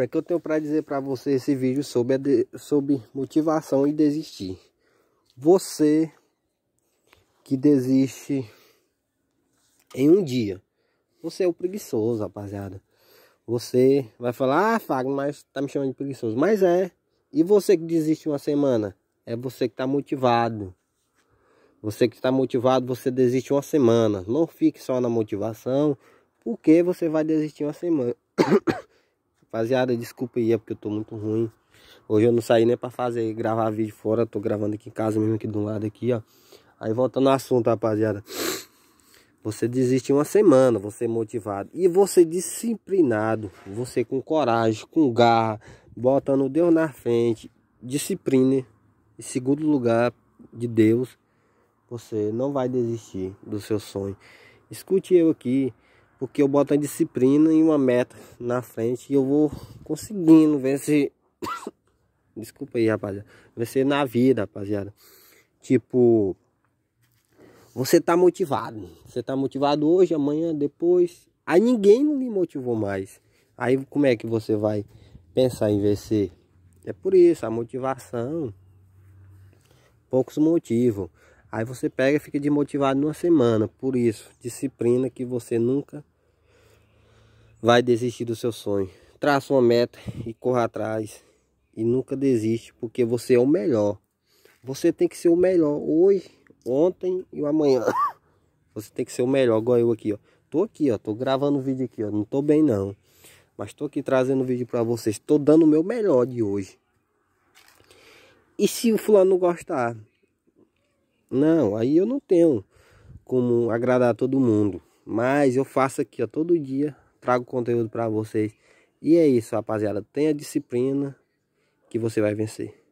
é que eu tenho para dizer para você esse vídeo sobre, de, sobre motivação e desistir. Você que desiste em um dia. Você é o preguiçoso, rapaziada. Você vai falar, ah, Fábio, mas tá me chamando de preguiçoso. Mas é. E você que desiste uma semana? É você que tá motivado. Você que está motivado, você desiste uma semana. Não fique só na motivação, porque você vai desistir uma semana. Rapaziada, desculpa aí, é porque eu tô muito ruim. Hoje eu não saí nem pra fazer, gravar vídeo fora. Tô gravando aqui em casa mesmo, aqui do lado aqui, ó. Aí voltando ao assunto, rapaziada. Você desiste uma semana, você é motivado. E você disciplinado, você com coragem, com garra, botando Deus na frente, discipline. Em segundo lugar de Deus, você não vai desistir do seu sonho. Escute eu aqui, porque eu boto a disciplina e uma meta na frente e eu vou conseguindo ver se. Desculpa aí, rapaziada. vencer na vida, rapaziada. Tipo, você tá motivado. Você tá motivado hoje, amanhã, depois. Aí ninguém não motivou mais. Aí como é que você vai pensar em vencer? É por isso, a motivação. Poucos motivos Aí você pega e fica desmotivado numa semana. Por isso, disciplina que você nunca vai desistir do seu sonho. Traça uma meta e corra atrás. E nunca desiste, porque você é o melhor. Você tem que ser o melhor hoje, ontem e amanhã. Você tem que ser o melhor, igual eu aqui, ó. Tô aqui, ó. Tô gravando o vídeo aqui, ó. Não tô bem, não. Mas tô aqui trazendo o vídeo para vocês. Tô dando o meu melhor de hoje. E se o fulano não gostar? Não, aí eu não tenho como agradar todo mundo. Mas eu faço aqui, ó, todo dia, trago conteúdo para vocês. E é isso, rapaziada. Tenha disciplina que você vai vencer.